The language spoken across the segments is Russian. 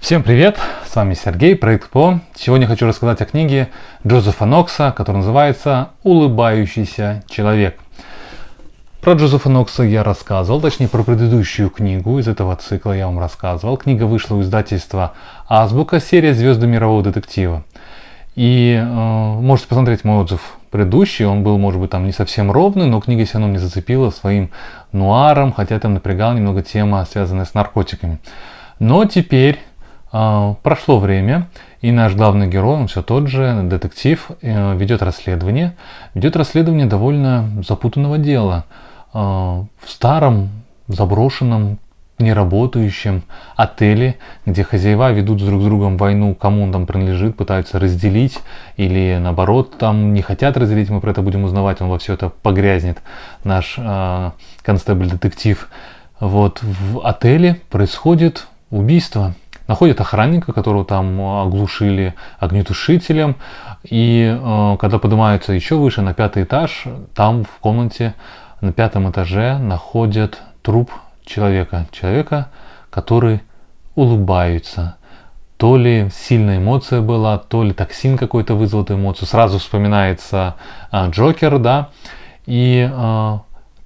Всем привет, с вами Сергей, проект ПО. Сегодня хочу рассказать о книге Джозефа Нокса, которая называется «Улыбающийся человек». Про Джозефа Нокса я рассказывал, точнее про предыдущую книгу из этого цикла я вам рассказывал. Книга вышла у издательства «Азбука», серия «Звезды мирового детектива». И э, можете посмотреть мой отзыв предыдущий, он был, может быть, там не совсем ровный, но книга все равно меня зацепила своим нуаром, хотя там напрягала немного тема, связанная с наркотиками. Но теперь а, прошло время, и наш главный герой, он все тот же, детектив, э, ведет расследование. Ведет расследование довольно запутанного дела. А, в старом, заброшенном, неработающем отеле, где хозяева ведут друг с другом войну, кому он там принадлежит, пытаются разделить, или наоборот, там не хотят разделить, мы про это будем узнавать, он во все это погрязнет, наш а, констебль-детектив. Вот в отеле происходит убийство – Находят охранника, которого там э, оглушили огнетушителем. И э, когда поднимаются еще выше, на пятый этаж, там в комнате на пятом этаже находят труп человека. Человека, который улыбается. То ли сильная эмоция была, то ли токсин какой-то вызвал эту эмоцию. Сразу вспоминается э, Джокер, да. И э,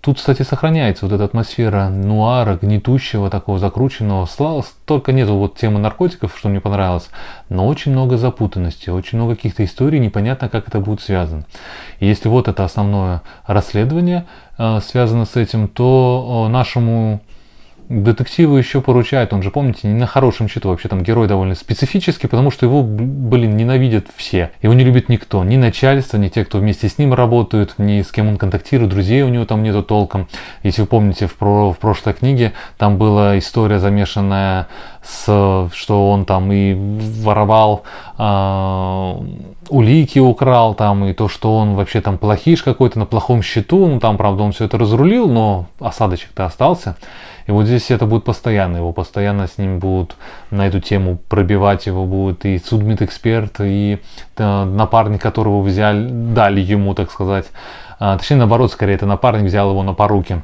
Тут, кстати, сохраняется вот эта атмосфера нуара, гнетущего, такого закрученного. Слава, только нету вот темы наркотиков, что мне понравилось, но очень много запутанности, очень много каких-то историй, непонятно, как это будет связано. И если вот это основное расследование э, связано с этим, то э, нашему детективу еще поручают, он же, помните, не на хорошем счету вообще там герой довольно специфический, потому что его, блин, ненавидят все. Его не любит никто, ни начальство, ни те, кто вместе с ним работают, ни с кем он контактирует, друзей у него там нету толком. Если вы помните, в, про, в прошлой книге там была история замешанная с, что он там и воровал э, улики украл там, и то, что он вообще там плохиш какой-то, на плохом счету, ну там, правда, он все это разрулил, но осадочек-то остался. И вот здесь это будет постоянно, его постоянно с ним будут на эту тему пробивать, его будут и судмедэксперт, и э, напарник, которого взяли, дали ему, так сказать, а, точнее, наоборот, скорее, это напарник взял его на поруки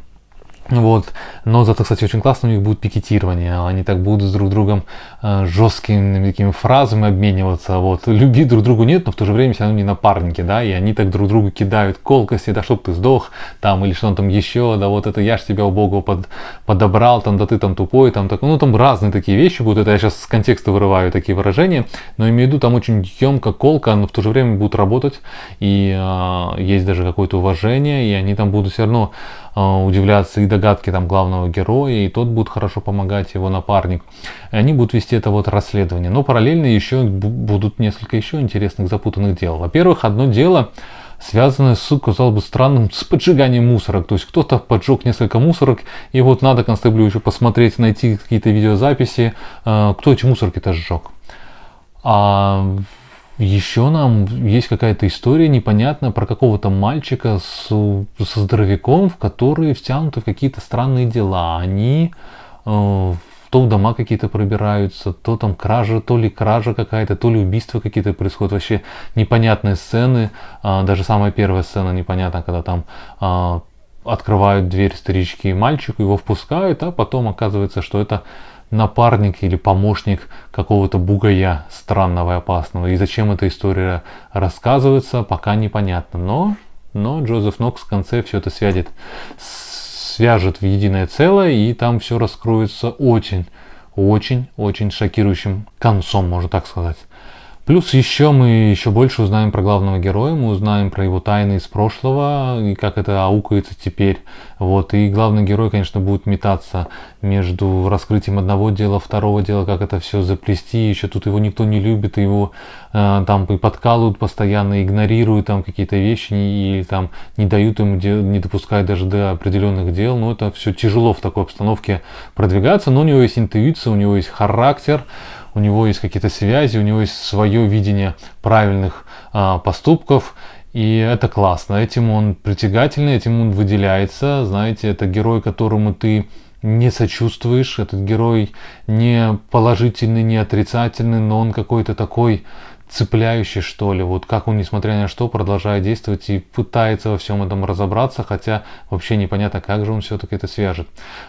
вот. Но зато, кстати, очень классно у них будет пикетирование, Они так будут с друг другом э, жесткими такими фразами обмениваться. Вот. Любви друг другу нет, но в то же время все равно не напарники, да, и они так друг другу кидают колкости, да, чтоб ты сдох, там, или что там еще, да, вот это я ж тебя, у Бога под, подобрал, там, да ты там тупой, там, так, ну, там разные такие вещи будут. Это я сейчас с контекста вырываю такие выражения, но имею в виду, там очень емко, колка, но в то же время будут работать, и э, есть даже какое-то уважение, и они там будут все равно Э, удивляться и догадки там главного героя, и тот будет хорошо помогать, его напарник. И они будут вести это вот расследование. Но параллельно еще будут несколько еще интересных запутанных дел. Во-первых, одно дело связанное с, казалось бы, странным с поджиганием мусорок. То есть кто-то поджег несколько мусорок, и вот надо констеблю еще посмотреть, найти какие-то видеозаписи, э, кто эти мусорки-то сжег. А еще нам есть какая-то история непонятная про какого-то мальчика с, со здоровяком, в которые втянуты в какие-то странные дела. Они э, то в дома какие-то пробираются, то там кража, то ли кража какая-то, то ли убийства какие-то происходят. Вообще непонятные сцены. Э, даже самая первая сцена непонятна, когда там э, открывают дверь старички и мальчику, его впускают, а потом оказывается, что это напарник или помощник какого-то бугая странного и опасного. И зачем эта история рассказывается, пока непонятно. Но, но Джозеф Нокс в конце все это свяжет свяжет в единое целое, и там все раскроется очень, очень, очень шокирующим концом, можно так сказать. Плюс еще мы еще больше узнаем про главного героя, мы узнаем про его тайны из прошлого и как это аукается теперь. Вот. И главный герой, конечно, будет метаться между раскрытием одного дела, второго дела, как это все заплести. Еще тут его никто не любит, его э, там и подкалывают постоянно, игнорируют там какие-то вещи и там не дают ему, дел, не допускают даже до определенных дел. Но это все тяжело в такой обстановке продвигаться, но у него есть интуиция, у него есть характер, у него есть какие-то связи, у него есть свое видение правильных а, поступков, и это классно. Этим он притягательный, этим он выделяется. Знаете, это герой, которому ты не сочувствуешь, этот герой не положительный, не отрицательный, но он какой-то такой цепляющий, что ли, вот как он, несмотря ни на что, продолжает действовать и пытается во всем этом разобраться, хотя вообще непонятно, как же он все-таки это свяжет.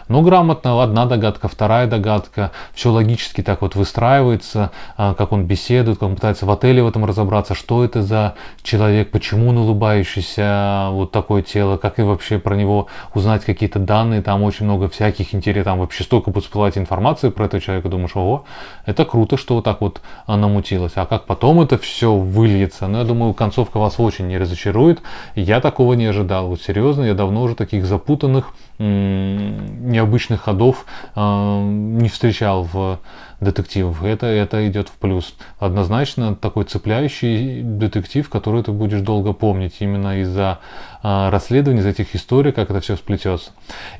Но ну, грамотно одна догадка, вторая догадка, все логически так вот выстраивается, а, как он беседует, как он пытается в отеле в этом разобраться, что это за человек, почему он улыбающийся, вот такое тело, как и вообще про него узнать какие-то данные, там очень много всяких интересов, там вообще столько будет всплывать информации про этого человека, думаешь, ого, это круто, что вот так вот намутилось, а как потом потом это все выльется. Но я думаю, концовка вас очень не разочарует. Я такого не ожидал. Вот серьезно, я давно уже таких запутанных необычных ходов а, не встречал в детективов. Это, это идет в плюс. Однозначно такой цепляющий детектив, который ты будешь долго помнить именно из-за э, а, расследований, из этих историй, как это все сплетется.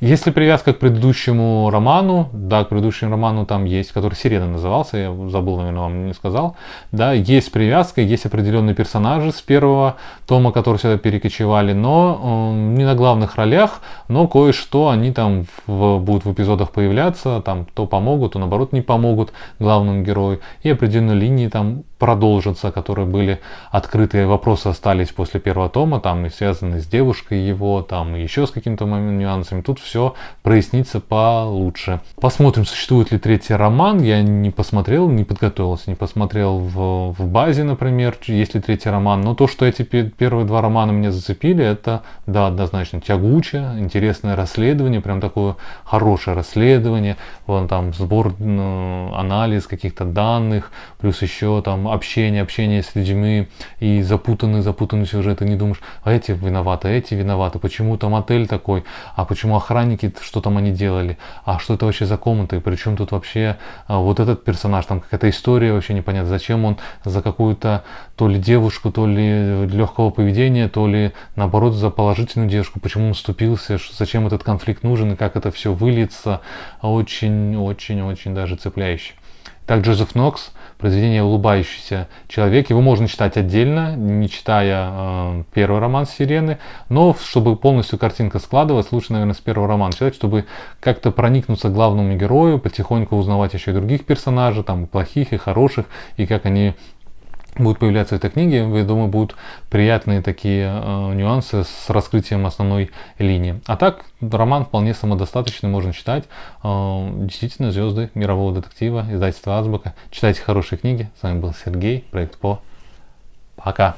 Если привязка к предыдущему роману, да, к предыдущему роману там есть, который «Сирена» назывался, я забыл, наверное, вам не сказал, да, есть привязка, есть определенные персонажи с первого тома, которые сюда перекочевали, но э, не на главных ролях, но кое-что что они там в, будут в эпизодах появляться, там то помогут, то наоборот не помогут главному герою. И определенные линии там продолжатся, которые были открытые вопросы остались после первого тома, там и связаны с девушкой его, там и еще с какими-то нюансами. Тут все прояснится получше. Посмотрим, существует ли третий роман. Я не посмотрел, не подготовился, не посмотрел в, в базе, например, есть ли третий роман. Но то, что эти первые два романа меня зацепили, это, да, однозначно тягуче, интересное расследование расследование, прям такое хорошее расследование, вон там сбор, ну, анализ каких-то данных, плюс еще там общение, общение с людьми и запутанные, запутанные сюжеты, не думаешь, а эти виноваты, а эти виноваты, почему там отель такой, а почему охранники, что там они делали, а что это вообще за комната и причем тут вообще а, вот этот персонаж, там какая-то история вообще непонятно, зачем он за какую-то то ли девушку, то ли легкого поведения, то ли наоборот за положительную девушку, почему он вступился, зачем этот конфликт нужен и как это все выльется, очень-очень-очень даже цепляюще. Так Джозеф Нокс, произведение «Улыбающийся человек». Его можно читать отдельно, не читая э, первый роман «Сирены», но чтобы полностью картинка складывалась, лучше, наверное, с первого романа читать, чтобы как-то проникнуться главному герою, потихоньку узнавать еще и других персонажей, там, плохих и хороших, и как они будут появляться этой книги, я думаю, будут приятные такие э, нюансы с раскрытием основной линии. А так, роман вполне самодостаточный, можно читать. Э, действительно, звезды мирового детектива, издательства Азбука. Читайте хорошие книги. С вами был Сергей, проект ПО. Пока!